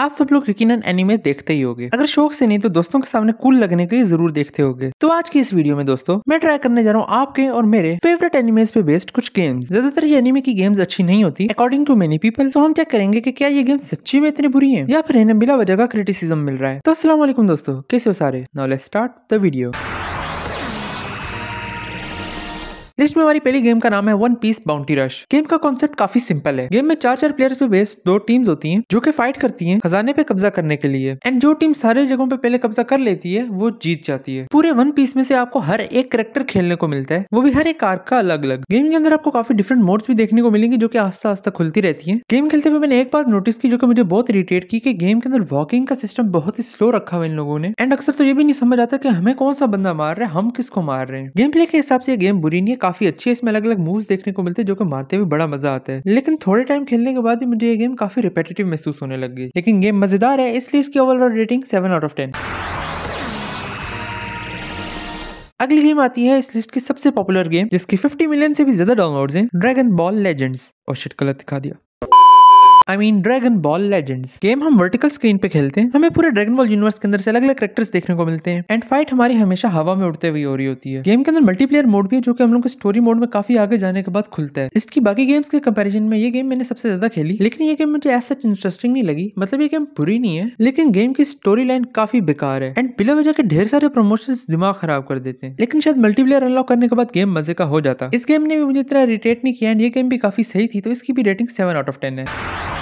आप सब लोग यकीनन एनिमे देखते ही होंगे। अगर शौक से नहीं तो दोस्तों के सामने कूल लगने के लिए जरूर देखते होंगे। तो आज की इस वीडियो में दोस्तों मैं ट्राई करने जा रहा हूँ आपके और मेरे फेवरेट एनिमेज पे बेस्ड कुछ गेम्स ज्यादातर ये एनिमे की गेम्स अच्छी नहीं होती अकॉर्डिंग टू मेनी पीपल तो हम चेक करेंगे की क्या ये गेम सच्ची में इतनी बुरी है या फिर इन्हें बिला वजह का क्रिटिसिजम मिल रहा है तो असला दोस्तों कैसे हो सारे नॉलेज स्टार्ट दीडियो वीडियो लिस्ट में हमारी पहली गेम का नाम है One Piece Bounty Rush game का कॉन्सेप्ट काफी सिंपल है गेम में चार चार प्लेयर्स पे बेस्ड दो टीम्स होती हैं जो कि फाइट करती हैं खजाने पे कब्जा करने के लिए एंड जो टीम सारे जगहों पे पहले कब्जा कर लेती है वो जीत जाती है पूरे वन पीस में से आपको हर एक करेक्टर खेलने को मिलता है वो भी हर एक कार का अलग अलग गेम के अंदर आपको काफी डिफरेंट मोड्स भी देखने को मिलेंगे जो की आस्ता आस्ता खुलती रहती है गेम खेलते हुए मैंने एक बात नोटिस की जो की मुझे बहुत इरिटेट की कि गेम के अंदर वॉकिंग का सिस्टम बहुत ही स्लो रखा हुआ इन लोगों ने एंड अक्सर तो ये भी नहीं समझ आता कि हमें कौन सा बंदा मार रहा है हम किसको मार रहे हैं गेम प्ले के हिसाब से गेम बुरी नहीं है काफी अच्छे है इसमें अलग अलग मूव देखने को मिलते हैं जो कि मारते हुए बड़ा मजा आता है लेकिन थोड़े टाइम खेलने के बाद ही मुझे ये गेम काफी रिपेटेटिव महसूस होने लग गई लेकिन गेम मजेदार है इसलिए इसकी overall rating seven out of ten अगली गेम आती है इस लिस्ट की सबसे पॉपुलर गेम जिसकी 50 मिलियन से भी ज्यादा डाउनलोड्स हैं ड्रैगन बॉल लेजेंड्स और शिट गलत दिखा दिया I mean Dragon Ball Legends game हम वर्टिकल स्क्रीन पे खेलते हैं हमें पूरे ड्रैगन बॉल यूनिवर्स के अंदर से अलग अलग करेक्टर्स देखने को मिलते हैं एंड फाइट हमारी हमेशा हवा में उड़ते हुए हो रही होती है गेम के अंदर मल्टीप्लेयर मोड भी है जो कि हम लोग को स्टोरी मोड में काफी आगे जाने के बाद खुलता है इसकी बाकी गेम्स के कंपेरिजन में ये गेम मैंने सबसे ज्यादा खेली लेकिन ये गेम मुझे ऐसा इंटरेस्टिंग नहीं लगी मतलब ये गेम बुरी नहीं है लेकिन गेम की स्टोरी लाइन काफी बेकार है एंड बिला वजह के ढेर सारे प्रमोशन दिमाग खराब कर देते हैं लेकिन शायद मल्टीप्लेयर अनलॉक करने के बाद गेम मजे का हो जाता इस गेम ने भी मुझे इतना रिटेट नहीं किया एंड ये गेम भी काफी सही थी तो इसकी भी rating seven out of ten है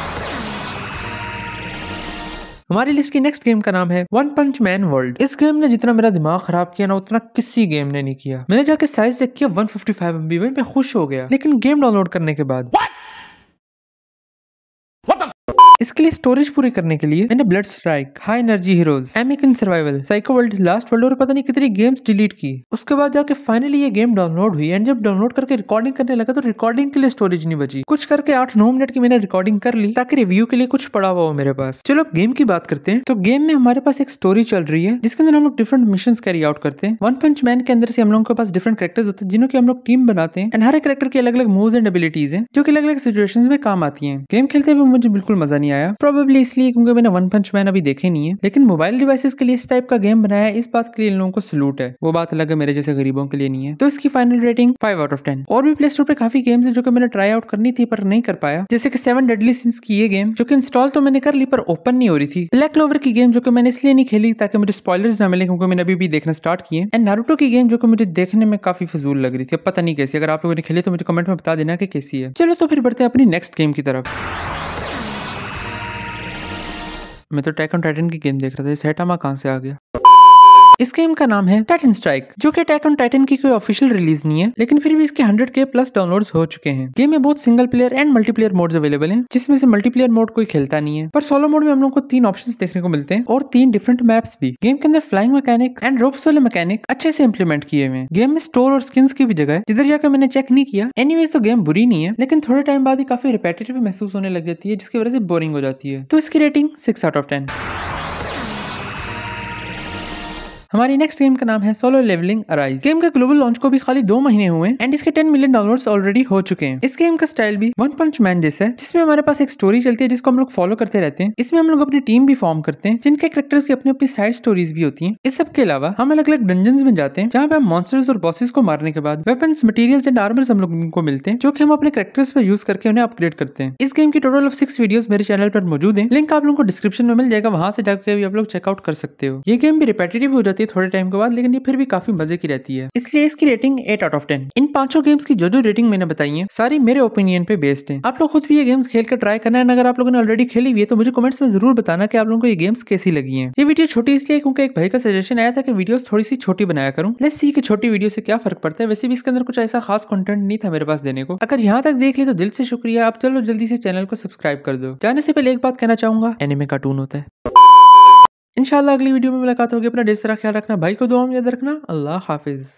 हमारी लिस्ट की नेक्स्ट गेम का नाम है वन पंच मैन वर्ल्ड इस गेम ने जितना मेरा दिमाग खराब किया ना उतना किसी गेम ने नहीं किया मैंने जाके साइज चेक किया वन फिफ्टी फाइव में खुश हो गया लेकिन गेम डाउनलोड करने के बाद What? इसके लिए स्टोरेज पूरी करने के लिए मैंने Blood Strike High Energy Heroes Survival Psycho World Last World और पता नहीं कितनी गेम्स डिलीट की उसके बाद जाके फाइनली ये गेम डाउनलोड हुई एंड जब डाउनलोड करके रिकॉर्डिंग करने लगा तो रिकॉर्डिंग के लिए स्टोरेज नहीं बची कुछ करके आठ नौ मिनट की मैंने रिकॉर्डिंग कर ली ताकि रिव्यू के लिए कुछ पड़ा हुआ हो मेरे पास चलो गेम की बात करते हैं तो गेम में हमारे पास एक स्टोरी चल रही है जिसके अंदर हम लोग डिफरेंट मिशन कैरी आउट करते हैं वन पंच मैन के अंदर से हम लोगों के पास डिफरेंट करेक्टर्स होते हैं जिन्हों की हम लोग टीम बनाते हैं एंड हर एक करेक्टर की अलग अलग मूव एंड एबिलिटीज है जो की अलग अलग सिचुएशन में काम आती है गेम खेलते हुए मुझे बिल्कुल मजा नहीं नहीं आया प्रोबेबली इसलिए क्योंकि मैंने वन पंच मैन अभी देखे नहीं है लेकिन मोबाइल डिवाइसेस के लिए इस टाइप का गेम बनाया इस बात के लिए लोगों को सलूट है वो बात अलग है मेरे जैसे गरीबों के लिए नहीं है तो इसकी final rating five out of ten और भी प्ले स्टोर पर काफी गेम्स है जो कि मैंने ट्राई आउट करनी थी पर नहीं कर पाया जैसे कि सेवन डेडली सिंस की ये गेम जो कि इंस्टॉल तो मैंने कर ली पर ओपन नहीं हो रही थी ब्लैक लोवर की गेम जो कि मैंने इसलिए नहीं खेली ताकि मुझे स्पॉयलर्स ना मिले क्योंकि मैंने अभी भी देखना स्टार्ट किए एंड नारूटो की गेम जो कि मुझे देखने में काफी फजूल लग रही थी पता नहीं कैसी अगर आप लोगों ने खेले तो मुझे कमेंट में बता देना कि कैसी है चलो तो फिर बढ़ते हैं अपनी नेक्स्ट गेम की तरफ मैं तो टैकन टाइटन की गेम देख रहा था इस कहाँ से आ गया इस गेम का नाम है टाइटन स्ट्राइक जो कि अटैक ऑन टाइटन की कोई ऑफिशियल रिलीज नहीं है लेकिन फिर भी इसके हंड्रेड के प्लस डाउनलोड हो चुके हैं गेम में बहुत single player and multiplayer modes available है जिसमें से मल्टीप्लेयर मोड कोई खेलता नहीं है पर सोलो मोड में हम लोग को तीन ऑप्शन देखने को मिलते हैं और तीन डिफरेंट मैप्स भी गेम के अंदर flying mechanic and rope solo mechanic अच्छे से इम्प्लीमेंट किए हुए गेम में स्टोर और स्किन की भी जगह है जिधर जाकर मैंने चेक नहीं किया एनी तो गेम बुरी नहीं है लेकिन थोड़े टाइम बाद ही काफी रिपेटेटिव महसूस होने लग जाती है जिसकी वजह से बोरिंग हो जाती है तो इसकी rating six out of ten हमारी नेक्स्ट गेम का नाम है सोलो लेवलिंग अराइज गेम का ग्लोबल लॉन्च को भी खाली दो महीने हुए एंड इसके टेन मिलियन डाउनलोड ऑलरेडी हो चुके हैं इस गेम का स्टाइल भी वन पंच मैन जैसा है जिसमें हमारे पास एक स्टोरी चलती है जिसको हम लोग फॉलो करते रहते हैं इसमें हम लोग अपनी टीम भी फॉर्म करते हैं जिनके करेक्टर्स की अपनी अपनी साइड स्टोरीज भी होती है इस सबके अलावा हम अलग अलग डंजन में जाते हैं जहाँ पे हम मॉन्स्टर्स और बॉसेस को मारने के बाद वेपन्स मटीरियल एंड आर्मर हम लोग को मिलते हैं जो की हम अपने करेक्टर्स पर यूज करके उन्हें अपग्रेड करते हैं इस गेम की टोटल ऑफ सिक्स वीडियो मेरे चैनल पर मौजूद है लिंक आप लोगों को डिस्क्रिप्शन में मिल जाएगा वहाँ से जाकर भी आप लोग चेकआउट कर सकते हो ये गेम भी रिपेटेटिव हो जाता जाती है थोड़े टाइम के बाद लेकिन ये फिर भी काफी मजे की रहती है इसलिए इसकी rating eight out of ten इन पांचों गेम्स की जो जो रेटिंग मैंने बताई है सारी मेरे ओपिनियन पे बेस्ड है आप लोग खुद भी ये गेम्स खेल कर ट्राई करना है अगर आप लोगों ने ऑलरेडी खेली हुई है तो मुझे कमेंट्स में जरूर बताना कि आप लोगों को ये गेम्स कैसी लगी है ये वीडियो छोटी इसलिए क्योंकि एक भाई का सजेशन आया था कि वीडियो थोड़ी सी छोटी बनाया करूँ लेट्स सी की छोटी वीडियो से क्या फर्क पड़ता है वैसे भी इसके अंदर कुछ ऐसा खास कंटेंट नहीं था मेरे पास देने को अगर यहाँ तक देख ली तो दिल से शुक्रिया आप चलो जल्दी से चैनल को सब्सक्राइब कर दो जाने से पहले एक बात कहना चाहूंगा एनिमे कार्टून होता है इंशाल्लाह अगली वीडियो में मुलाकात होगी अपना ढेर सारा ख्याल रखना भाई को दुआ में याद रखना अल्लाह हाफिज़